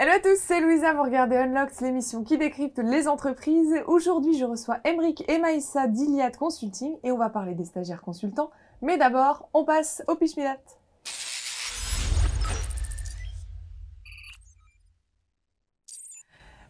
Hello à tous, c'est Louisa, vous regardez Unlocked, l'émission qui décrypte les entreprises. Aujourd'hui, je reçois Emric et Maïssa d'Iliad Consulting et on va parler des stagiaires consultants. Mais d'abord, on passe au pitch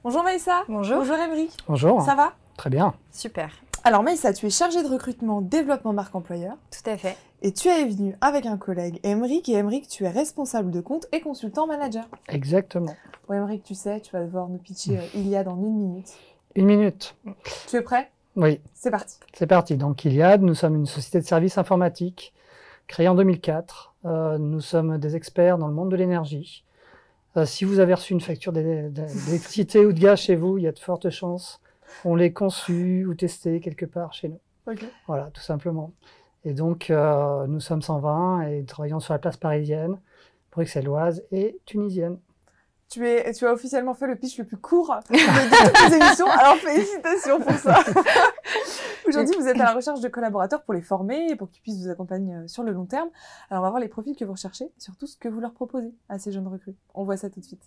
Bonjour Maïssa. Bonjour. Bonjour Emric. Bonjour. Ça va Très bien. Super. Alors Maïssa, tu es chargée de recrutement, développement marque employeur. Tout à fait. Et tu es venue avec un collègue, Emeric, et Emeric, tu es responsable de compte et consultant manager. Exactement. Bon Emeric, tu sais, tu vas devoir nous pitcher euh, Iliad en une minute. Une minute. Tu es prêt Oui. C'est parti. C'est parti. Donc Iliad, nous sommes une société de services informatiques créée en 2004. Euh, nous sommes des experts dans le monde de l'énergie. Euh, si vous avez reçu une facture d'électricité ou de gaz chez vous, il y a de fortes chances on les conçut ou testé quelque part chez nous. Voilà, tout simplement. Et donc, euh, nous sommes 120 et travaillons sur la place parisienne, bruxelloise et tunisienne. Tu, tu as officiellement fait le pitch le plus court de toutes les émissions, alors félicitations pour ça. Aujourd'hui, vous êtes à la recherche de collaborateurs pour les former et pour qu'ils puissent vous accompagner euh, sur le long terme. Alors, on va voir les profils que vous recherchez, surtout ce que vous leur proposez à ces jeunes recrues. On voit ça tout de suite.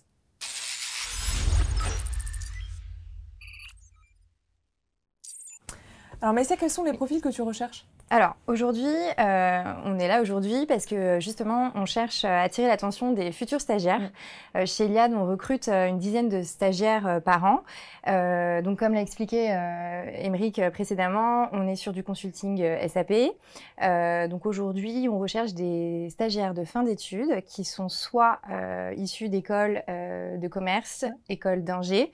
Alors, mais c'est quels sont les profils que tu recherches alors aujourd'hui, euh, on est là aujourd'hui parce que justement, on cherche à attirer l'attention des futurs stagiaires. Mm. Euh, chez Iliad, on recrute euh, une dizaine de stagiaires par an. donc comme l'a expliqué Émeric précédemment, on est sur du consulting SAP. donc aujourd'hui, on recherche des stagiaires de fin d'études qui sont soit issus d'écoles de commerce, écoles d'ingé.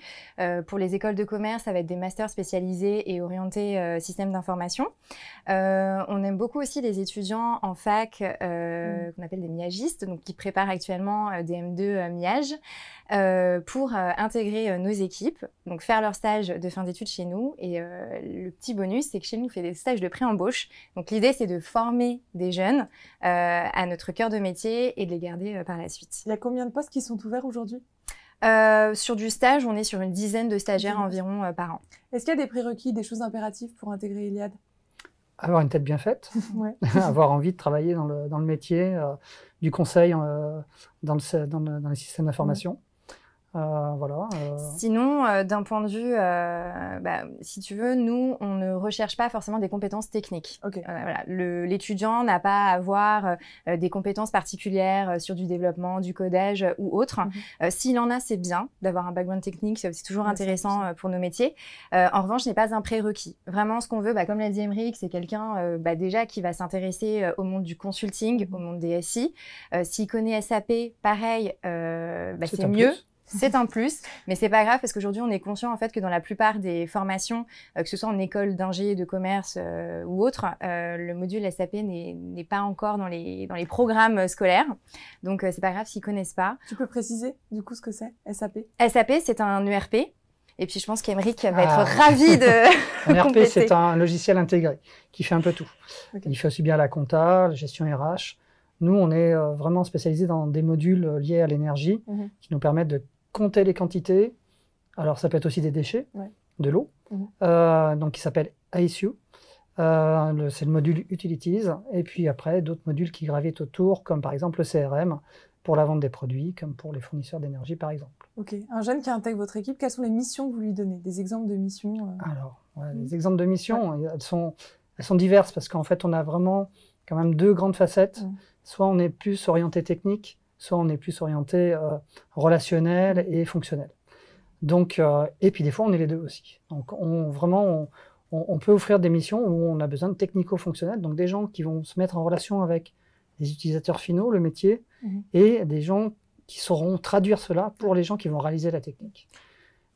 pour les écoles de commerce, ça va être des masters spécialisés et orientés système d'information euh, on aime beaucoup aussi les étudiants en fac euh, mm. qu'on appelle des miagistes, donc qui préparent actuellement euh, des M2 miage pour intégrer nos équipes, donc faire leur stage de fin d'études chez nous. Et le petit bonus, c'est que chez nous, on fait des stages de pré-embauche. Donc l'idée, c'est de former des jeunes à notre cœur de métier et de les garder par la suite. Il y a combien de postes qui sont ouverts aujourd'hui sur du stage, on est sur une dizaine de stagiaires environ par an. Est-ce qu'il y a des prérequis, des choses impératives pour intégrer Iliad avoir une tête bien faite, avoir envie de travailler dans le, dans le métier euh, du conseil euh, dans, le, dans, le, dans, les systèmes d'information. Euh, voilà, euh. Sinon, euh, d'un point de vue, bah, si tu veux, nous, on ne recherche pas forcément des compétences techniques. voilà, L'étudiant n'a pas à avoir des compétences particulières sur du développement, du codage ou autre. Mhm. S'il en a, c'est bien d'avoir un background technique, c'est toujours intéressant pour nos métiers. en revanche, ce n'est pas un prérequis. Vraiment, ce qu'on veut, bah, comme l'a dit Emmerich, c'est quelqu'un bah, déjà qui va s'intéresser au monde du consulting, au monde des SI. S'il connaît SAP, pareil, bah, c'est mieux. C'est un plus, mais c'est pas grave parce qu'aujourd'hui on est conscient en fait que dans la plupart des formations, euh, que ce soit en école d'ingé, de commerce euh, ou autre, euh, le module SAP n'est pas encore dans les, dans les programmes scolaires. Donc c'est pas grave s'ils connaissent pas. Tu peux préciser du coup ce que c'est SAP SAP c'est un ERP. Et puis je pense qu'Emeric va être ah. ravi de. un e ERP c'est un logiciel intégré qui fait un peu tout. Il fait aussi bien la compta, la gestion RH. Nous, on est vraiment spécialisé dans des modules liés à l'énergie mhm. qui nous permettent de compter les quantités. Alors, ça peut être aussi des déchets, de l'eau, mhm. euh, donc qui s'appelle ISU. Euh, c'est le module Utilities. Et puis après, d'autres modules qui gravitent autour, comme par exemple le CRM pour la vente des produits, comme pour les fournisseurs d'énergie, par exemple. Ok. Un jeune qui intègre votre équipe, quelles sont les missions que vous lui donnez Des exemples de missions euh, Alors, ouais, mhm. les exemples de missions, elles, sont, elles sont diverses parce qu'en fait, on a vraiment quand même deux grandes facettes. Mhm. Soit on est plus orienté technique, soit on est plus orienté euh, relationnel et fonctionnel. Donc, euh, et puis des fois, on est les deux aussi. Donc, on, vraiment, on, peut offrir des missions où on a besoin de technico-fonctionnels, donc des gens qui vont se mettre en relation avec les utilisateurs finaux, le métier, mhm. et des gens qui sauront traduire cela pour les gens qui vont réaliser la technique.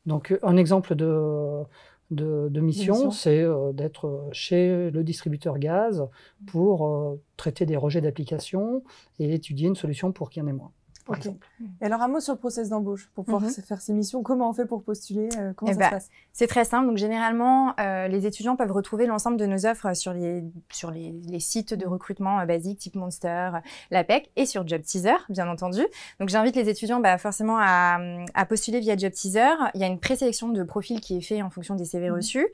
Donc, un exemple de, de, mission, c'est euh, d'être euh, chez le distributeur gaz pour euh, traiter des rejets d'application et étudier une solution pour qu'il y en ait moins. Hmm. Et alors, un mot sur le process d'embauche pour pouvoir mhm. faire ces missions. Comment on fait pour postuler euh, Comment eh ça se ben, passe C'est très simple. Donc, généralement, euh, les étudiants peuvent retrouver l'ensemble de nos offres sur les, sur les, sites de recrutement euh, basiques type Monster, l'APEC et sur Job Teaser, bien entendu. Donc, j'invite les étudiants bah, forcément à, postuler via Job Teaser. Il y a une présélection de profils qui est faite en fonction des CV mhm. reçus.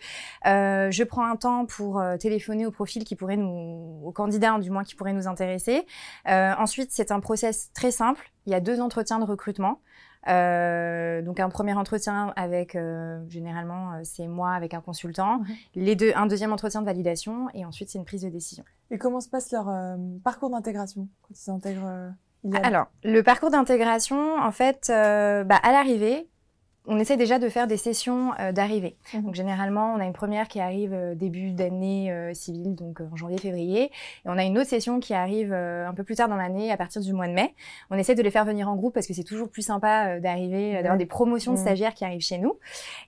je prends un temps pour téléphoner aux profils qui pourraient nous, aux candidats hein, du moins qui pourraient nous intéresser. ensuite, c'est un process très simple il y a deux entretiens de recrutement. Euh, donc un premier entretien avec, euh, généralement, euh, c'est moi avec un consultant, les deux, un deuxième entretien de validation, et ensuite c'est une prise de décision. Et comment se passe leur parcours d'intégration quand ils intègrent. Alors, le parcours d'intégration, en fait, bah, à l'arrivée, on essaie déjà de faire des sessions euh, d'arrivée. Mhm. Donc généralement, on a une première qui arrive euh, début d'année euh, civile, donc en janvier-février, et on a une autre session qui arrive un peu plus tard dans l'année, à partir du mois de mai. On essaie de les faire venir en groupe parce que c'est toujours plus sympa d'arriver, d'avoir des promotions de mhm. stagiaires qui arrivent chez nous.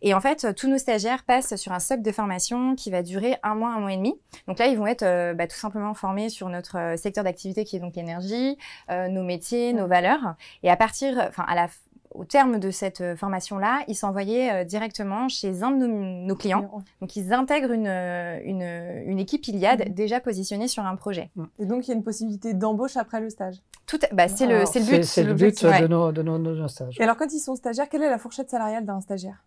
Et en fait, tous nos stagiaires passent sur un socle de formation qui va durer un mois, un mois et demi. Donc là, ils vont être bah, tout simplement formés sur notre secteur d'activité qui est donc l'énergie, nos métiers, nos valeurs. Et à partir, enfin à la au terme de cette euh, formation-là, ils sont envoyés euh, directement chez un de nos, clients. Donc, ils intègrent une, euh, équipe Iliade mhm. déjà positionnée sur un projet. Mm. Et donc, il y a une possibilité d'embauche après le stage Tout, bah, ah. C'est le, le, but. le but de, nos, de, stages. Et alors, quand ils sont stagiaires, quelle est la fourchette salariale d'un stagiaire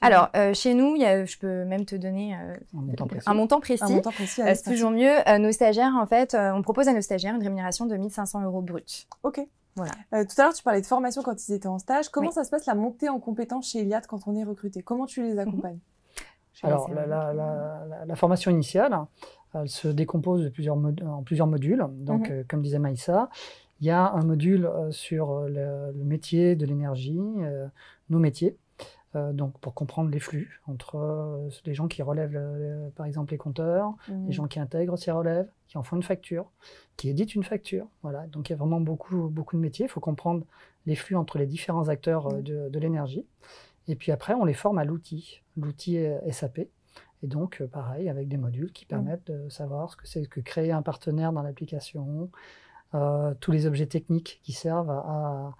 alors, chez nous, je peux même te donner un, montant précis. Un montant précis. c'est toujours mieux. nos stagiaires, en fait, on propose à nos stagiaires une rémunération de 1500 euros brut. OK. Euh, tout à l'heure, tu parlais de formation quand ils étaient en stage. Comment ça se passe la montée en compétences chez Iliad quand on est recruté Comment tu les mhm. accompagnes Alors, la, formation initiale, se décompose en plusieurs modules. Donc, mhm. euh, comme disait Maïssa, il y a un module euh, sur le, métier de l'énergie, nos métiers. Euh, donc pour comprendre les flux entre euh, les gens qui relèvent par exemple les compteurs, mhm. les gens qui intègrent ces relèves, qui en font une facture, qui éditent une facture. Voilà, donc il y a vraiment beaucoup, beaucoup de métiers. Il faut comprendre les flux entre les différents acteurs euh, mhm. de, l'énergie. Et puis après, on les forme à l'outil, l'outil SAP. Et donc, pareil, avec des modules qui mhm. permettent de savoir ce que c'est que créer un partenaire dans l'application, tous les objets techniques qui servent à,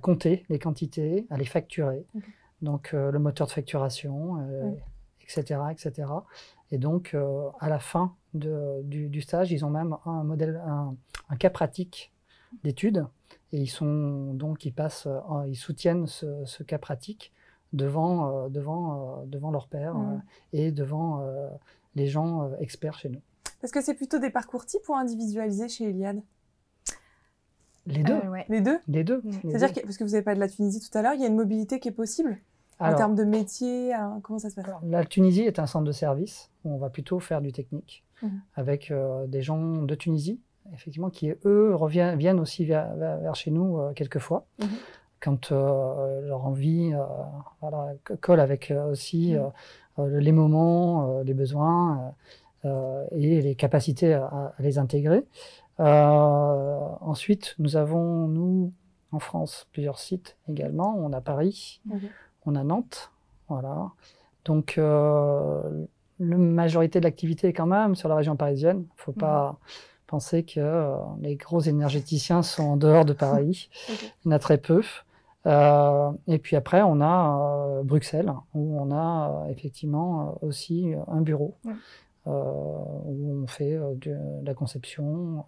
compter les quantités, à les facturer donc euh, le moteur de facturation, etc., euh, etc. Et donc, euh, à la fin du, stage, ils ont même un modèle, un, cas pratique d'études. Et ils sont donc, ils passent, ils soutiennent ce, cas pratique devant, devant, devant leur père et devant les gens experts chez nous. Parce que c'est plutôt des parcours types ou individualisés chez Eliade les deux. les deux. Les deux. C'est-à-dire que, parce que vous avez pas de la Tunisie tout à l'heure, il y a une mobilité qui est possible en termes de métier, comment ça se passe La Tunisie est un centre de service où on va plutôt faire du technique mmh. avec euh, des gens de Tunisie, effectivement, qui eux reviennent, viennent aussi vers, chez nous euh, quelquefois. Mmh. Quand euh, leur envie colle avec aussi mmh. les moments, les besoins et les capacités à, les intégrer. ensuite, nous avons, nous, en France, plusieurs sites également. On a Paris, on a Nantes. Voilà. Donc, euh, la majorité de l'activité est quand même sur la région parisienne. Il ne faut pas mhm. penser que euh, les gros énergéticiens sont en dehors de Paris. Il y en a très peu. Euh, et puis après, on a Bruxelles, où on a effectivement aussi un bureau, où on fait de la conception,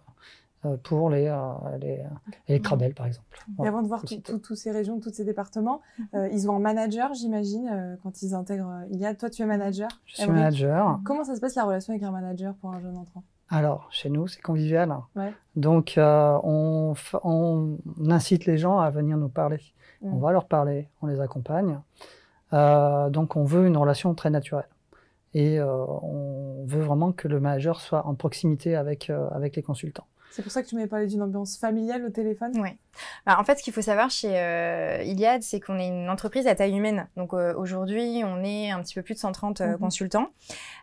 euh, pour les, euh, les, les mm. par exemple. avant de voir toutes ces régions, tous ces départements, mm. euh, ils ont un manager, j'imagine, quand ils intègrent ILIAD. Toi, tu es manager. Je suis manager. Comment ça se passe la relation avec un manager pour un jeune entrant alors, chez nous, c'est convivial. Donc, on, on, incite les gens à venir nous parler. Mm. On va leur parler, on les accompagne. donc, on veut une relation très naturelle. Et on veut vraiment que le manager soit en proximité avec, avec les consultants. C'est pour ça que tu m'avais parlé d'une ambiance familiale au téléphone Oui. Bah, en fait, ce qu'il faut savoir chez euh, Iliad, c'est qu'on est une entreprise à taille humaine. Donc euh, aujourd'hui, on est un petit peu plus de 130 euh, mhm. consultants,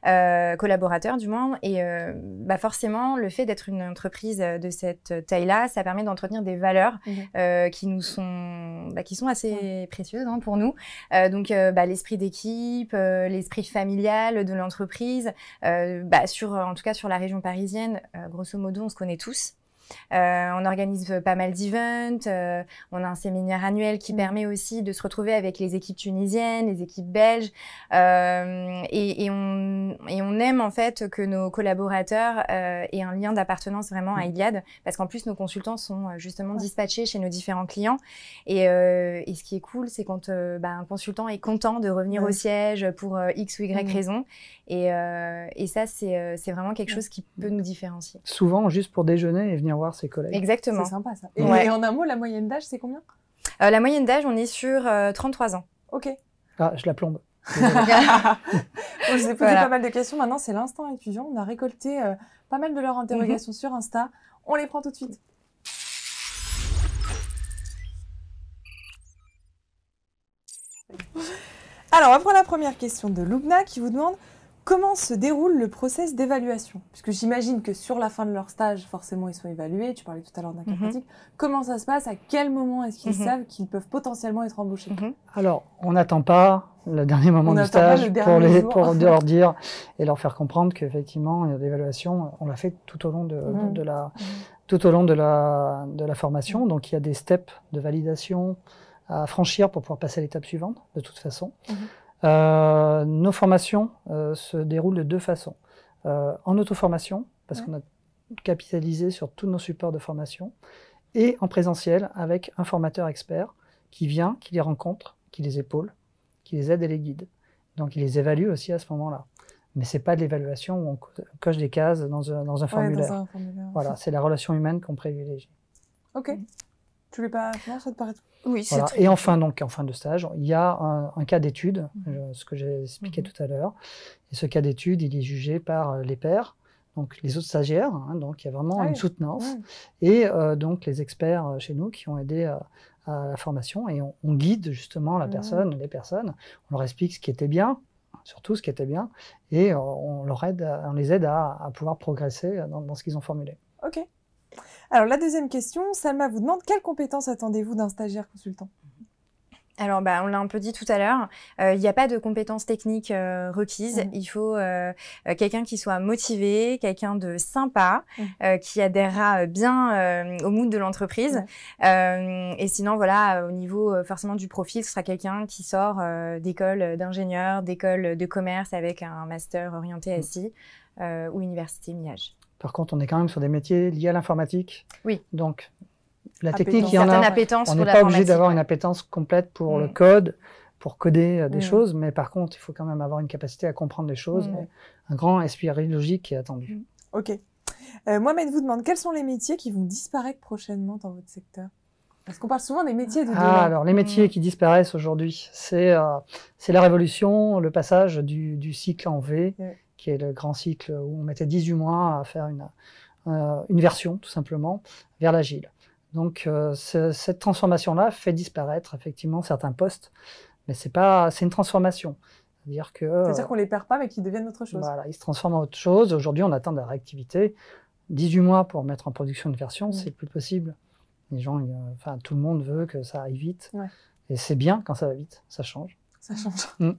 collaborateurs du moins. Et bah, forcément, le fait d'être une entreprise de cette taille-là, ça permet d'entretenir des valeurs mhm. qui nous sont, bah, qui sont assez précieuses hein, pour nous. donc l'esprit d'équipe, l'esprit familial de l'entreprise. en tout cas, sur la région parisienne, grosso modo, on se connaît tous. Euh, on organise pas mal d'events. Euh, on a un séminaire annuel qui mm. permet aussi de se retrouver avec les équipes tunisiennes, les équipes belges. Euh, et, on, aime en fait que nos collaborateurs aient un lien d'appartenance vraiment à mm. Iliad, parce qu'en plus nos consultants sont justement dispatchés chez nos différents clients. Et, ce qui est cool, c'est quand bah, un consultant est content de revenir au mm. siège pour X ou Y raison. Et, ça, c'est vraiment quelque chose qui peut nous différencier. Souvent, juste pour déjeuner et venir ses collègues. Exactement. C'est sympa ça. Et, en un mot, la moyenne d'âge, c'est combien euh, La moyenne d'âge, on est sur 33 euh, ans. Ok. Ah, je la plombe. je posé pas mal de questions. Maintenant, c'est l'instant étudiant. On a récolté euh, pas mal de leurs interrogations sur Insta. On les prend tout de suite. Alors, on va prendre la première question de Lubna qui vous demande Comment se déroule le process d'évaluation Puisque j'imagine que sur la fin de leur stage, forcément, ils sont évalués. Tu parlais tout à l'heure d'un cas mhm. Comment ça se passe À quel moment est-ce qu'ils mhm. savent qu'ils peuvent potentiellement être embauchés mhm. Alors, on n'attend pas le dernier moment du stage pour, leur dire et leur faire comprendre qu'effectivement, l'évaluation, on l'a fait tout au long de, la, tout au long de la formation. Donc, il y a des steps de validation à franchir pour pouvoir passer à l'étape suivante, de toute façon. Euh, nos formations euh, se déroulent de deux façons. Euh, en auto-formation, parce qu'on a capitalisé sur tous nos supports de formation, et en présentiel avec un formateur expert qui vient, qui les rencontre, qui les épaule, qui les aide et les guide. Donc il les évalue aussi à ce moment-là. Mais ce n'est pas de l'évaluation où on coche des cases dans un, formulaire. Dans un formulaire voilà, c'est la relation humaine qu'on privilégie. OK. Mm. Tu pas ça te paraît Oui, Et enfin, donc, en fin de stage, il y a un, cas d'étude, mhm. euh, ce que j'ai expliqué mhm. tout à l'heure. Et ce cas d'étude, il est jugé par euh, les pairs, donc les autres stagiaires. Hein, donc, il y a vraiment ah une soutenance. Et euh, donc, les experts chez nous qui ont aidé à, la formation et on, guide justement la ah. personne, les personnes. On leur explique ce qui était bien, surtout ce qui était bien, et on, leur aide, on les aide à, pouvoir progresser dans ce qu'ils ont formulé. OK. Alors la deuxième question, Salma vous demande quelles compétences attendez-vous d'un stagiaire consultant alors, bah, on l'a un peu dit tout à l'heure, euh, il n'y a pas de compétences techniques euh, requises. Mhm. Il faut euh, quelqu'un qui soit motivé, quelqu'un de sympa, mhm. qui adhérera bien au mood de l'entreprise. et sinon, voilà, au niveau forcément du profil, ce sera quelqu'un qui sort d'école d'ingénieur, d'école de commerce avec un master orienté mhm. SI ou université Miage. Par contre, on est quand même sur des métiers liés à l'informatique. Oui. Donc, la technique, il y en a. On n'est pas obligé d'avoir une appétence complète pour le mm. code, pour coder euh, des mm. choses, mais par contre, il faut quand même avoir une capacité à comprendre les choses. Mm. Un grand esprit logique est attendu. Ok. Euh, Mohamed vous demande quels sont les métiers qui vont disparaître prochainement dans votre secteur parce qu'on parle souvent des métiers de ah, alors les métiers qui disparaissent aujourd'hui, euh, c'est la révolution, le passage du, cycle en V qui est le grand cycle où on mettait 18 mois à faire une, euh, une version, tout simplement, vers l'agile. Donc, euh, cette transformation-là fait disparaître effectivement certains postes, mais c'est pas, c'est une transformation. C'est-à-dire que. Euh, cest les perd pas, mais qu'ils deviennent autre chose. Voilà, ils se transforment en autre chose. Aujourd'hui, on attend de la réactivité. 18 mois pour mettre en production une version, c'est le plus possible. Les gens, enfin, tout le monde veut que ça aille vite. Et c'est bien quand ça va vite, ça change ça change. Mm.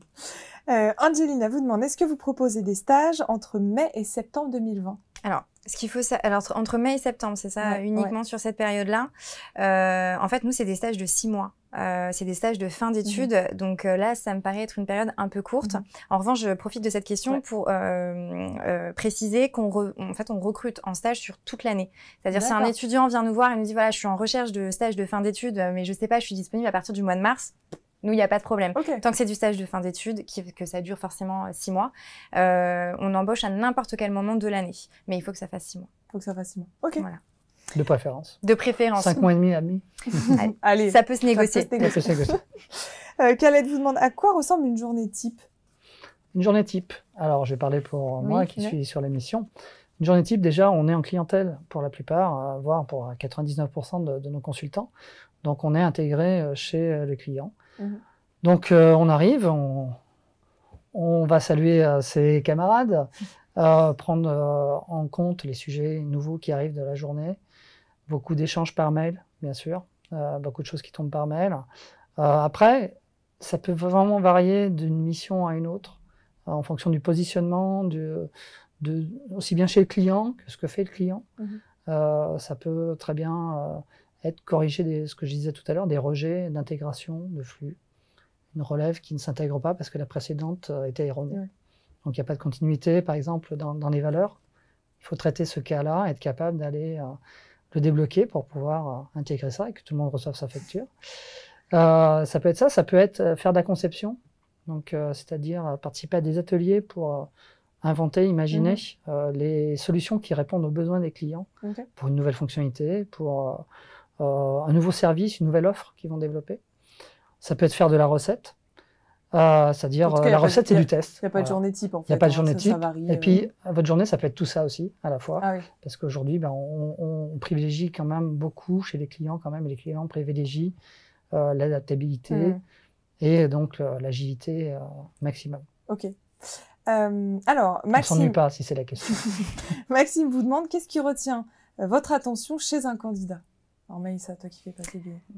Euh, Angelina vous demande, est-ce que vous proposez des stages entre mai et septembre 2020 Alors, ce qu'il faut, alors entre mai et septembre, c'est ça, uniquement sur cette période-là. Euh, en fait, nous, c'est des stages de six mois. Euh, c'est des stages de fin d'études, mhm. donc là, ça me paraît être une période un peu courte. Mhm. En revanche, je profite de cette question pour préciser qu'on fait, on recrute en stage sur toute l'année. C'est-à-dire, si un étudiant vient nous voir et nous dit voilà, je suis en recherche de stage de fin d'études, mais je sais pas, je suis disponible à partir du mois de mars nous, il n'y a pas de problème. Tant que c'est du stage de fin d'études, que ça dure forcément euh, six mois, euh, on embauche à n'importe quel moment de l'année. Mais il faut que ça fasse six mois. Il faut que ça fasse six mois. OK. De préférence. De préférence. Cinq mois et demi à demi. Allez, ça peut se négocier. Peut euh, vous demande à quoi ressemble une journée type Une journée type. Alors, je vais parler pour moi qui suis sur l'émission. Une journée type, déjà, on est en clientèle pour la plupart, voire pour 99% de, de, nos consultants. Donc on est intégré euh, chez euh, le client. Mmh. Donc euh, on arrive, on, va saluer ses camarades, prendre en compte les sujets nouveaux qui arrivent de la journée, beaucoup d'échanges par mail, bien sûr, beaucoup de choses qui tombent par mail. après, ça peut vraiment varier d'une mission à une autre, en fonction du positionnement, aussi bien chez le client que ce que fait le client. Mmh. ça peut très bien être corrigé des, ce que je disais tout à l'heure, des rejets d'intégration de flux. Une relève qui ne s'intègre pas parce que la précédente euh, était erronée. Donc il n'y a pas de continuité, par exemple, dans, les valeurs. Il faut traiter ce cas-là, être capable d'aller euh, le débloquer pour pouvoir euh, intégrer ça et que tout le monde reçoive sa facture. ça peut être ça, ça peut être faire de la conception, donc c'est-à-dire participer à des ateliers pour inventer, imaginer mhm. les solutions qui répondent aux besoins des clients pour une nouvelle fonctionnalité, pour euh, un nouveau service, une nouvelle offre qu'ils vont développer. Ça peut être faire de la recette, euh, C'est-à-dire, euh, la recette, c'est du test. Il n'y a pas de journée type, en fait. Il n'y a pas de hein, journée type. et puis, votre journée, ça peut être tout ça aussi, à la fois. Ah Parce qu'aujourd'hui, ben, on, privilégie quand même beaucoup chez les clients, quand même, les clients privilégient l'adaptabilité hmm. et donc l'agilité maximum. OK. alors, Maxime. s'ennuie pas si c'est la question. Maxime vous demande qu'est-ce qui retient votre attention chez un candidat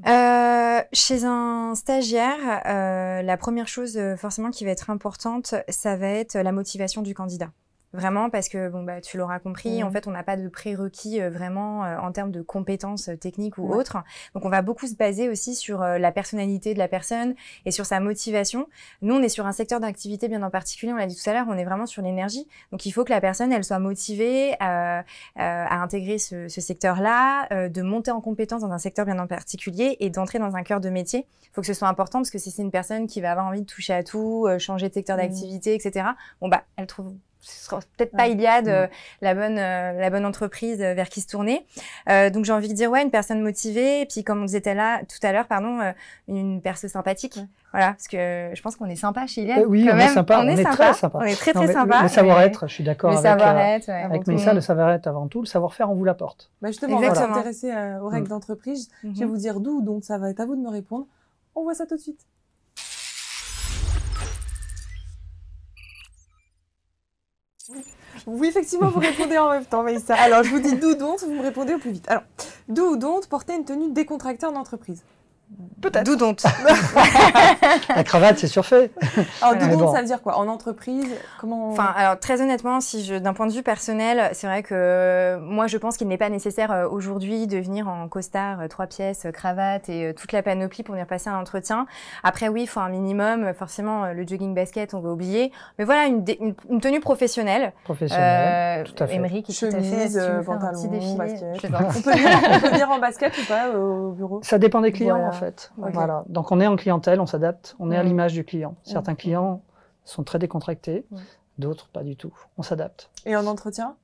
euh, chez un stagiaire, euh, la première chose euh, forcément qui va être importante, ça va être la motivation du candidat. Vraiment, parce que bon, bah, tu l'auras compris, en mm. fait, on n'a pas de prérequis euh, vraiment euh, en termes de compétences euh, techniques ou autres. Donc, on va beaucoup se baser aussi sur la personnalité de la personne et sur sa motivation. Nous, on est sur un secteur d'activité bien en particulier, on l'a dit tout à l'heure, on est vraiment sur l'énergie. Donc, il faut que la personne, elle soit motivée à intégrer ce, ce secteur-là, de monter en compétences dans un secteur bien en particulier et d'entrer dans un cœur de métier. Il faut que ce soit important parce que si c'est une personne qui va avoir envie de toucher à tout, changer de secteur mm. d'activité, etc., bon, bah, elle trouve ce sera peut-être pas Iliade, euh, la bonne euh, la bonne entreprise euh, vers qui se tourner. donc j'ai envie de dire ouais, une personne motivée et puis comme on disait là tout à l'heure, pardon, une personne sympathique. Voilà, parce que je pense qu'on est sympa chez Iliade. oui, on est sympa, on, est, très sympa. On est très très sympa. Le, savoir-être, je suis d'accord avec, savoir-être, le savoir-être avant tout, le savoir-faire, on vous l'apporte. Bah justement, on s'intéresser aux règles mm. d'entreprise. Je vais mm-hmm. vous dire d'où, donc ça va être à vous de me répondre. On voit ça tout de suite. Oui, effectivement, vous répondez en même temps, Alors, je vous dis d'où don't, vous me répondez au plus vite. Alors, do ou porter une tenue décontractée en entreprise Peut-être. Doudonte. la cravate, c'est surfait. Alors, doudonte, ça veut dire quoi En entreprise comment Enfin, alors, très honnêtement, si je, d'un point de vue personnel, c'est vrai que euh, moi, je pense qu'il n'est pas nécessaire euh, aujourd'hui de venir en costard, euh, trois pièces, cravate et toute la panoplie pour venir passer un entretien. Après, oui, il faut un minimum. Forcément, le jogging basket, on va oublier. Mais voilà, une, tenue professionnelle. Professionnelle. tout à fait. qui Chemise, pantalon, basket. on, peut venir, en basket ou pas au bureau Ça dépend des clients, en fait. Voilà. Donc on est en clientèle, on s'adapte, on est à mm. l'image du client. Certains mm. clients sont très décontractés, mm. d'autres pas du tout. On s'adapte. Et en entretien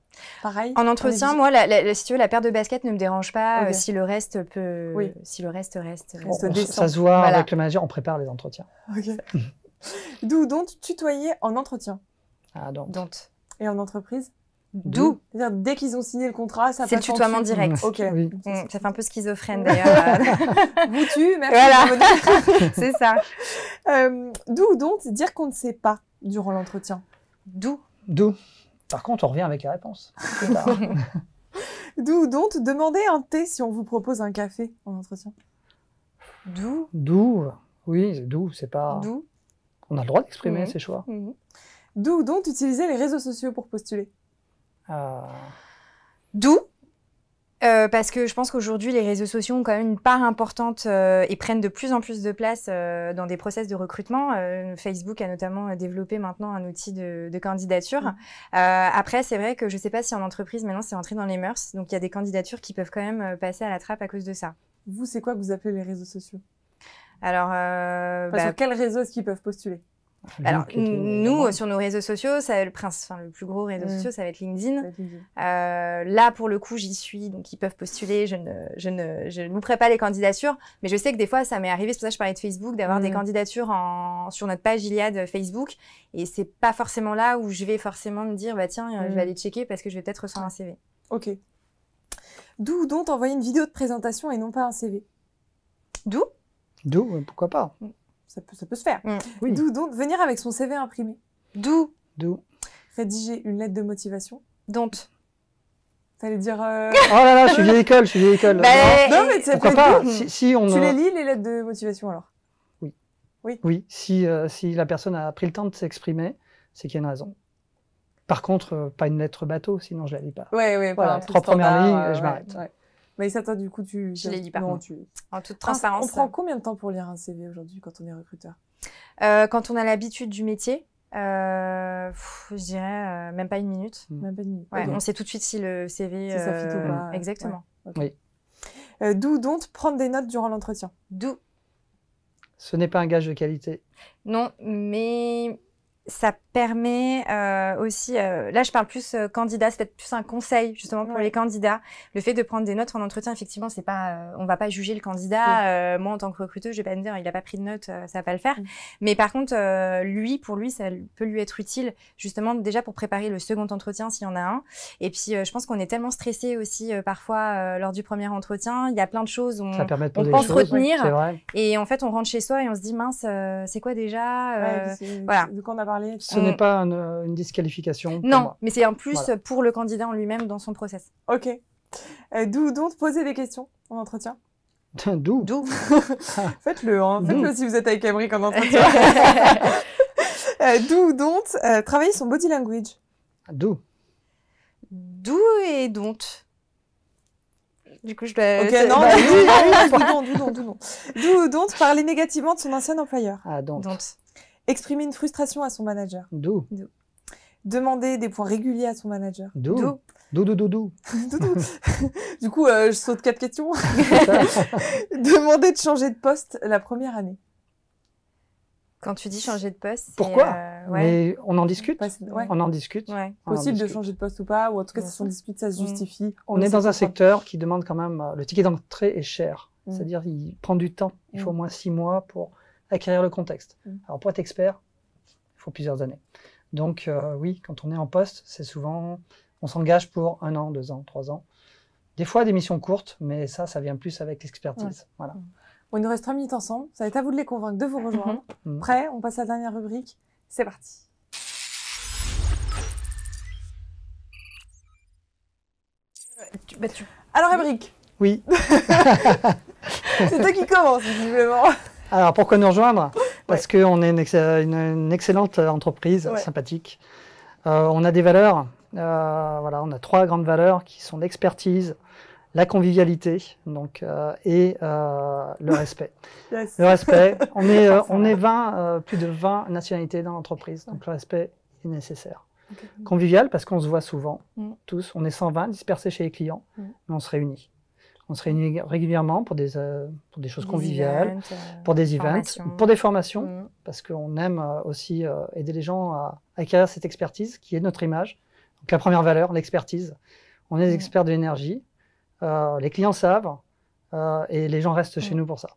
Pareil. En entretien, moi, si tu veux, la paire de baskets ne me dérange pas euh, si le reste peut, oui. si le reste reste. reste ça se voit avec le manager. On prépare les entretiens. D'où donc tutoyer en entretien. Ah donc. Et en entreprise D'où Dès qu'ils ont signé le contrat, ça passe. C'est le tutoiement direct. Ok. Mm, ça fait un peu schizophrène d'ailleurs. Euh, vous tu, merci. Voilà. C'est ça. Euh, D'où donc dire qu'on ne sait pas durant l'entretien D'où D'où. Par contre, on revient avec la réponse. D'où donc demander un thé si on vous propose un café en entretien D'où D'où. Oui, d'où. C'est pas. D'où. On a le droit d'exprimer ses choix. Mhm. D'où donc utiliser les réseaux sociaux pour postuler euh, d'où euh, parce que je pense qu'aujourd'hui, les réseaux sociaux ont quand même une part importante euh, et prennent de plus en plus de place dans des process de recrutement. Facebook a notamment développé maintenant un outil de, candidature. Mm. après, c'est vrai que je ne sais pas si en entreprise, maintenant, c'est entré dans les mœurs. Donc, il y a des candidatures qui peuvent quand même passer à la trappe à cause de ça. Vous, c'est quoi que vous appelez les réseaux sociaux Alors, bah sur quel réseau est-ce qu'ils peuvent postuler alors, euh, nous, sur nos réseaux sociaux, ça, le, le plus gros réseau mm. social, ça va être LinkedIn. Euh, là, pour le coup, j'y suis, donc ils peuvent postuler. Je ne, je ne, pas les candidatures, mais je sais que des fois, ça m'est arrivé, c'est pour ça que je parlais de Facebook, d'avoir des mm. candidatures sur notre page Iliad euh, Facebook. Et c'est pas forcément là où je vais forcément me dire, bah tiens, je vais mm. aller checker parce que je vais peut-être recevoir un CV. Ok. D'où donc envoyer une vidéo de présentation et non pas un CV D'où D'où, pourquoi pas ça peut, ça peut se faire. Mm. oui. D'où donc venir avec son CV imprimé. D'où Rédiger une lettre de motivation. Dont T'allais dire. Euh, oh là là, je suis vieille école, je suis vieille école. Bah, non, mais pourquoi pas si, on Tu les lis les lettres de motivation alors Oui. Oui. Oui. Si euh, si la personne a pris le temps de s'exprimer, c'est qu'il y a une raison. Par contre, euh, pas une lettre bateau, sinon je la lis pas. Oui, oui, Voilà, trois premières lignes, je m'arrête. Mais du coup, tu. Je l'ai dit pas. Non, En toute ah, transparence. On prend combien de temps pour lire un CV aujourd'hui quand on est recruteur euh, Quand on a l'habitude du métier, euh, je dirais euh, même pas une minute. Hmm. On sait tout de suite si le CV. Si ça fit ou pas. Exactement. Oui. D'où donc prendre des notes durant l'entretien D'où. Ce n'est pas un gage de qualité. Non, mais ça permet euh, aussi, euh, là je parle plus euh, candidat, c'est peut-être plus un conseil justement pour les candidats. Le fait de prendre des notes en entretien, effectivement, c'est pas, euh, on va pas juger le candidat. moi en tant que recruteur, je vais pas me dire il a pas pris de notes, ça va pas le faire. Mm. Mais par contre, lui, pour lui, ça peut lui être utile justement déjà pour préparer le second entretien s'il y en a un. Et puis je pense qu'on est tellement stressé aussi parfois lors du premier entretien, il y a plein de choses on, ça permet pense retenir et en fait on rentre chez soi et on se dit mince, c'est quoi déjà, voilà. Ce n'est mm. pas euh, une, disqualification. Non, mais c'est en plus pour le candidat en lui-même dans son process. Ok. Euh, D'où Dont, poser des questions en entretien D'où D'où Faites-le, hein. faites-le si vous êtes avec Camry en entretien. Euh, d'où Dont, euh, travailler son body language D'où D'où et dont du coup, je dois. Ok, non, bah, bah, D'où D'où D'où non. d'où Dont, parler négativement de son ancien employeur. Ah, donc. donc. Exprimer une frustration à son manager. D'où Demander des points réguliers à son manager. D'où Doudou, doudou. du coup, euh, je saute quatre questions. Demander de changer de poste la première année. Quand tu dis changer de poste, pourquoi euh, Mais on en discute. On en discute. Ouais. Possible de changer de poste ou pas, ou en tout cas, si on discute, ça se mm. justifie. On, est dans un secteur qui demande quand même. Euh, le ticket d'entrée est cher, mm. c'est-à-dire il prend du temps. Il mm. faut au moins six mois pour acquérir le contexte. Mm. Alors pour être expert, il faut plusieurs années. Donc euh, oui, quand on est en poste, c'est souvent, on s'engage pour un an, deux ans, trois ans. Des fois des missions courtes, mais ça, ça vient plus avec l'expertise. Voilà. Bon, mm. il nous reste trois minutes ensemble. Ça va être à vous de les convaincre de vous mhm. rejoindre. Mm. Prêt On passe à la dernière rubrique. C'est parti. la bah, Alors, rubrique. Oui. C'est toi qui commence, visiblement. Alors pourquoi nous rejoindre Parce qu'on est une, excellente entreprise, sympathique. Euh, on a des valeurs. Euh, voilà, on a trois grandes valeurs qui sont l'expertise, la convivialité donc, euh, et le respect. Le respect. On est, on est 20, plus de 20 nationalités dans l'entreprise, donc le respect est nécessaire. Convivial parce qu'on se voit souvent, mm. tous. On est 120 dispersés chez les clients, mais mm. on se réunit. On se réunit régulièrement pour des, euh, pour des choses conviviales, euh, pour des events, pour des formations, mm. parce qu'on aime euh, aussi aider les gens à, acquérir cette expertise qui est notre image. Donc la première valeur, l'expertise. On est des mm. experts de l'énergie, les clients savent, et les gens restent chez mm. nous pour ça.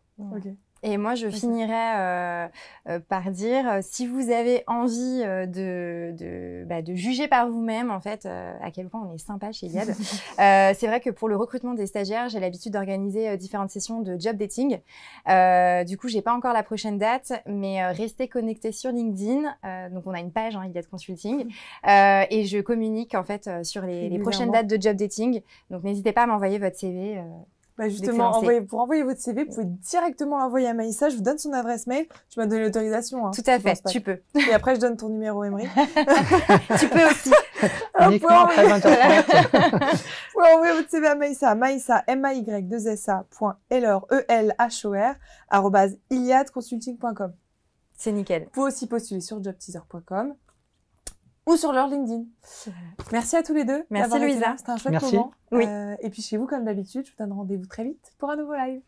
Et moi, je finirais euh, euh, par dire, euh, si vous avez envie de, bah, de, juger par vous-même, en fait, à quel point on est sympa chez Yad, c'est vrai que pour le recrutement des stagiaires, j'ai l'habitude d'organiser différentes sessions de job dating. du coup, j'ai pas encore la prochaine date, mais restez connectés sur LinkedIn. donc, on a une page, hein, Yad Consulting, et je communique, en fait, sur les, les, prochaines dates de job dating. Donc, n'hésitez pas à m'envoyer votre CV bah justement, envoyer, pour envoyer votre CV, vous pouvez directement l'envoyer à Maïssa. Je vous donne son adresse mail. Tu m'as donné l'autorisation. Hein, Tout à fait, tu peux. Et après, je donne ton numéro, Emery. tu peux aussi. Uniquement après envoyer. vous pouvez envoyer votre CV à Maïssa. Maïssa, M-A-Y-2-S-A.elhor, E-L-H-O-R, arrobase iliadconsulting.com. C'est nickel. Vous pouvez aussi postuler sur jobteaser.com ou sur leur LinkedIn. Merci à tous les deux. Merci Louisa. C'était un chouette moment. Euh, et puis chez vous, comme d'habitude, je vous donne rendez-vous très vite pour un nouveau live.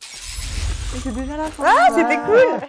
C'est déjà la fin. Ah, c'était cool